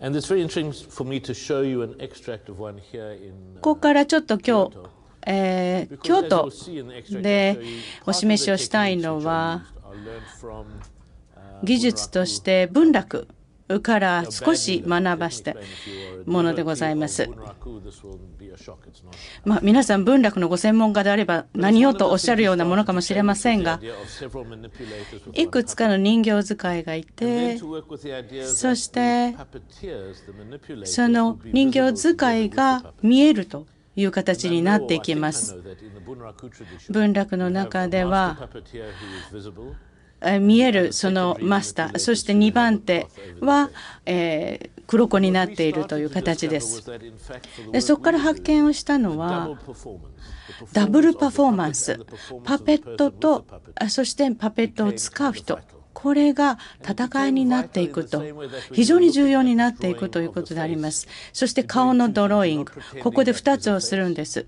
ここからちょっと今日、えー、京都でお示しをしたいのは技術として文楽から少し学ばしたものでございます。まあ、皆さん文楽のご専門家であれば何をとおっしゃるようなものかもしれませんがいくつかの人形使いがいてそしてその人形使いが見えると。いう形になっていきます文楽の中では見えるそのマスターそして2番手は、えー、黒子になっているという形ですでそこから発見をしたのはダブルパフォーマンスパペットとそしてパペットを使う人これが戦いになっていくと非常に重要になっていくということでありますそして顔のドローイングここで2つをするんです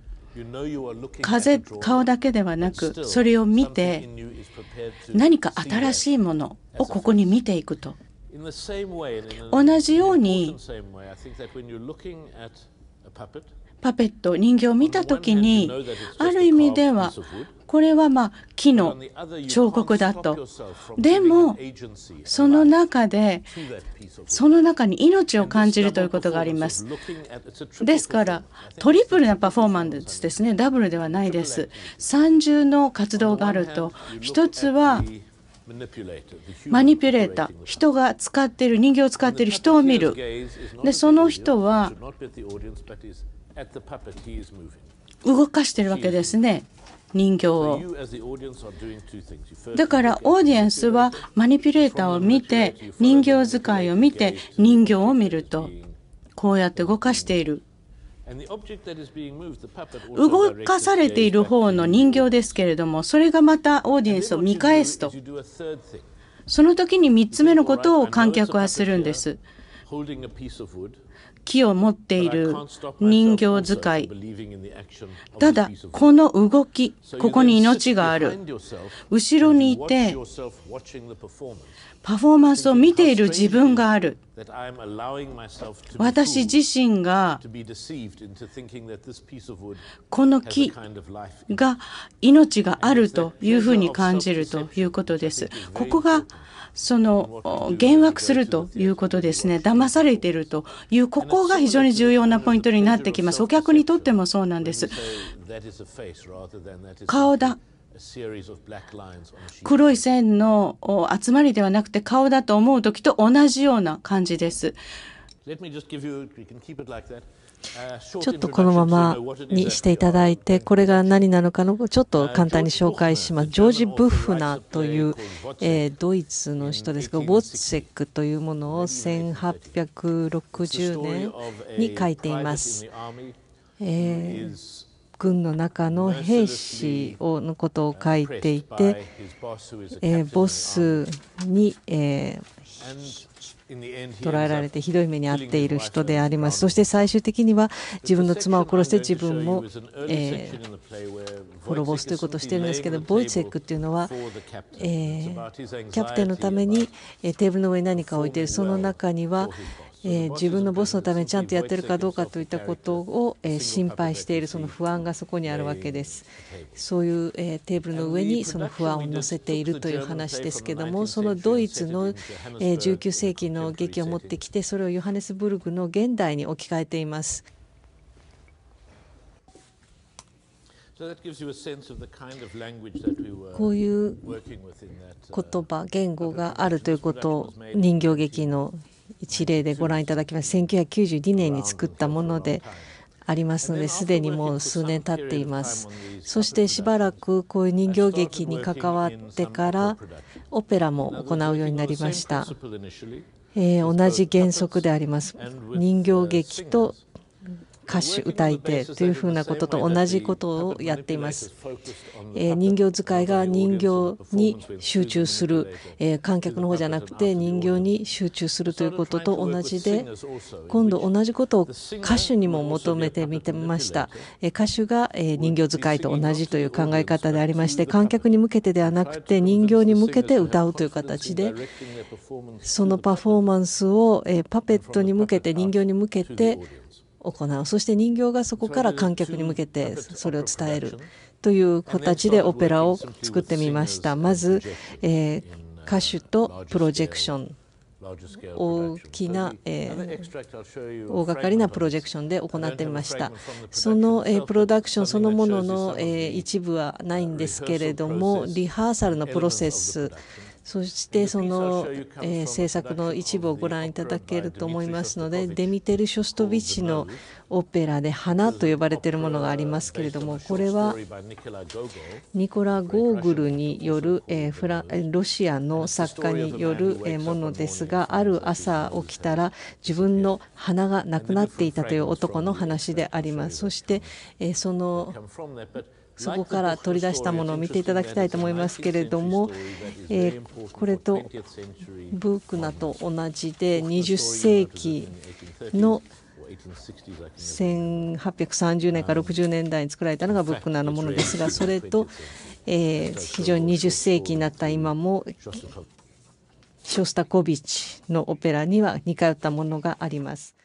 風顔だけではなくそれを見て何か新しいものをここに見ていくと同じようにパペット人形を見た時にある意味ではこれはまあ木の彫刻だとでもその中でその中に命を感じるということがありますですからトリプルなパフォーマンスですねダブルではないです三重の活動があると一つはマニピュレーター人が使っている人形を使っている人を見るでその人は動かしてるわけですね人形をだからオーディエンスはマニピュレーターを見て人形使いを見て人形を見るとこうやって動かしている動かされている方の人形ですけれどもそれがまたオーディエンスを見返すとその時に3つ目のことを観客はするんです。木を持っている人形使いただこの動きここに命がある後ろにいてパフォーマンスを見ている自分がある私自身がこの木が命があるというふうに感じるということです。ここがその幻惑するということですね騙されているというここが非常に重要なポイントになってきますお客にとってもそうなんです顔だ黒い線の集まりではなくて顔だと思う時と同じような感じです。ちょっとこのままにしていただいて、これが何なのかのちょっと簡単に紹介します。ジョージ・ブッフナという、えドイツの人ですが、ウォッツェックというものを1860年に書いています。えー軍の中の兵士をのことを書いていて、えボスに、え捕らえられてひどい目に遭っている人でありますそして最終的には自分の妻を殺して自分も、え滅ぼすということをしているんですけどボイツェックというのは、えキャプテンのために、えテーブルの上に何か置いているその中には、え自分のボスのためにちゃんとやってるかどうかといったことを、え心配しているその不安がそこにあるわけです。そういう、えテーブルの上にその不安を乗せているという話ですけどもそのドイツの、え19世紀の劇を持ってきてそれをヨハネスブルクの現代に置き換えています。こういう言葉言語があるということを人形劇の一例でご覧いただきます1992年に作ったものでありますのですでにもう数年経っていますそしてしばらくこういう人形劇に関わってからオペラも行うようになりました、えー、同じ原則であります人形劇と歌手歌い手というふうなことと同じことをやっています、人形使いが人形に集中する、観客の方じゃなくて人形に集中するということと同じで今度同じことを歌手にも求めてみてました、歌手が、人形使いと同じという考え方でありまして観客に向けてではなくて人形に向けて歌うという形でそのパフォーマンスを、パペットに向けて人形に向けて行うそして人形がそこから観客に向けてそれを伝えるという形でオペラを作ってみましたまず、えー、歌手とプロジェクション大きな、えー、大掛かりなプロジェクションで行ってみましたその、えー、プロダクションそのものの、えー、一部はないんですけれどもリハーサルのプロセスそしてその、えー、制作の一部をご覧いただけると思いますのでデミテル・ショストビッチのオペラで「花」と呼ばれているものがありますけれどもこれはニコラ・ゴーグルによる、えー、フラロシアの作家による、えものですがある朝起きたら自分の花がなくなっていたという男の話であります。そして、えー、そのそこから取り出したものを見ていただきたいと思いますけれどもこれとブークナと同じで20世紀の1830年から60年代に作られたのがブックナのものですがそれと非常に20世紀になった今もショスタコビッチのオペラには似通ったものがあります。